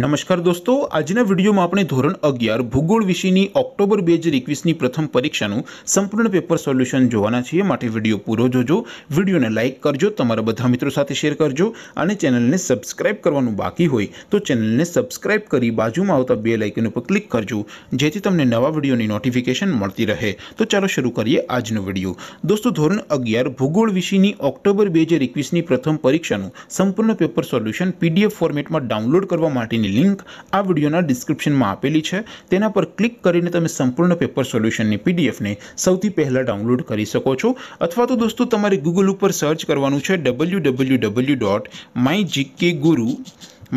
नमस्कार दोस्तों आज ना वीडियो में अपने ધોરણ 11 ભૂગોળ વિષયની ઓક્ટોબર 2021 ની પ્રથમ પરીક્ષાનું સંપૂર્ણ પેપર સોલ્યુશન જોવાના છે માટે વિડિયો પૂરો જોજો વિડિયોને લાઈક કરજો તમારા બધા મિત્રો સાથે શેર કરજો અને ચેનલને સબ્સ્ક્રાઇબ કરવાનું બાકી હોય તો ચેનલને સબ્સ્ક્રાઇબ કરી બાજુમાં આવતો બેલ આઇકન પર ક્લિક કરજો જેથી તમને નવા વિડિયોની નોટિફિકેશન મળતી રહે તો ચાલો શરૂ કરીએ આજનો વિડિયો દોસ્તો ધોરણ 11 ભૂગોળ વિષયની ઓક્ટોબર 2021 ની પ્રથમ પરીક્ષાનું સંપૂર્ણ પેપર સોલ્યુશન PDF ફોર્મેટમાં ડાઉનલોડ કરવા માટે ની લિંક આ વિડિયોના ડિસ્ક્રિપ્શનમાં આપેલી છે તેના પર ક્લિક કરીને તમે સંપૂર્ણ પેપર સોલ્યુશનની પીડીએફ ને સૌથી પહેલા ડાઉનલોડ કરી શકો છો અથવા તો દોસ્તો તમારે Google ઉપર સર્ચ કરવાનું છે www.mygkguru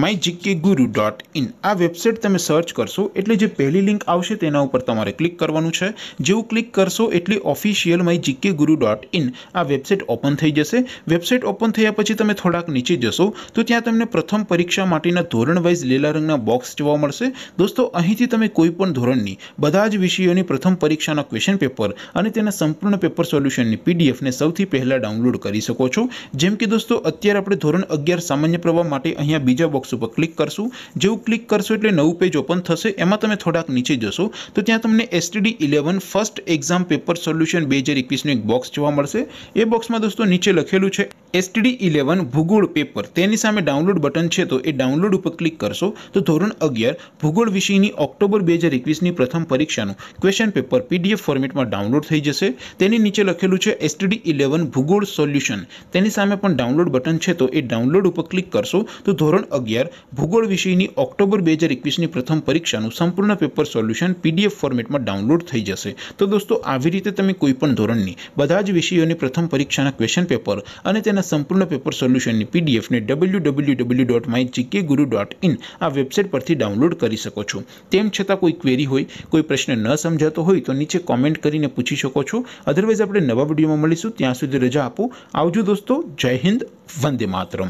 mygkguru.in આ વેબસાઈટ તમે સર્ચ કરશો એટલે જે પહેલી લિંક આવશે તેના ઉપર તમારે ક્લિક કરવાનું છે જેવું ક્લિક કરશો એટલે ઓફિશિયલ mygkguru.in આ વેબસાઈટ ઓપન થઈ જશે વેબસાઈટ ઓપન થયા પછી તમે થોડાક નીચે જશો તો ત્યાં તમને પ્રથમ પરીક્ષા માટેનો ધોરણ વાઇઝ લેલા રંગના બોક્સ જોવા મળશે દોસ્તો અહીંથી તમે કોઈ પણ ધોરણની બધા જ વિષયોની પ્રથમ પરીક્ષાના ક્વેશ્ચન પેપર અને તેના સંપૂર્ણ પેપર સોલ્યુશનની પીડીએફ ને સૌથી પહેલા ડાઉનલોડ કરી શકો છો જેમ કે દોસ્તો અત્યારે આપણે ધોરણ 11 સામાન્ય પ્રવાહ માટે અહીંયા બીજો બોક્સ ઉપર ક્લિક કરશું જેવું ક્લિક કરશો એટલે નવું પેજ ઓપન થશે એમાં તમે થોડાક નીચે જશો તો ત્યાં તમને STD eleven first exam paper solution બે હજાર એકવીસનું એક બોક્સ જોવા મળશે એ બોક્સમાં દોસ્તો નીચે લખેલું છે STD 11 ભૂગોળ પેપર તેની સામે ડાઉનલોડ બટન છે તો એ ડાઉનલોડ ઉપર ક્લિક કરશો તો ધોરણ 11 ભૂગોળ વિષયની ઓક્ટોબર 2021 ની પ્રથમ પરીક્ષાનું ક્વેશ્ચન પેપર PDF ફોર્મેટમાં ડાઉનલોડ થઈ જશે તેની નીચે લખેલું છે STD 11 ભૂગોળ સોલ્યુશન તેની સામે પણ ડાઉનલોડ બટન છે તો એ ડાઉનલોડ ઉપર ક્લિક કરશો તો ધોરણ 11 ભૂગોળ વિષયની ઓક્ટોબર 2021 ની પ્રથમ પરીક્ષાનું સંપૂર્ણ પેપર સોલ્યુશન PDF ફોર્મેટમાં ડાઉનલોડ થઈ જશે તો દોસ્તો આવી રીતે તમે કોઈ પણ ધોરણની બધા જ વિષયોની પ્રથમ પરીક્ષાના ક્વેશ્ચન પેપર અને તેના संपूर्ण पेपर सॉल्यूशन की पीडीएफ ने www.mygkguru.in આ વેબસાઈટ પરથી ડાઉનલોડ કરી શકો છો તેમ છતાં કોઈ ક્વેરી હોય કોઈ પ્રશ્ન ન સમજતો હોય તો નીચે કમેન્ટ કરીને પૂછી શકો છો અધરવાઇઝ આપણે નવા વિડિયોમાં મળીશું ત્યાં સુધી રજા આપો આવજો દોસ્તો જય હિન્દ વંદે માતરમ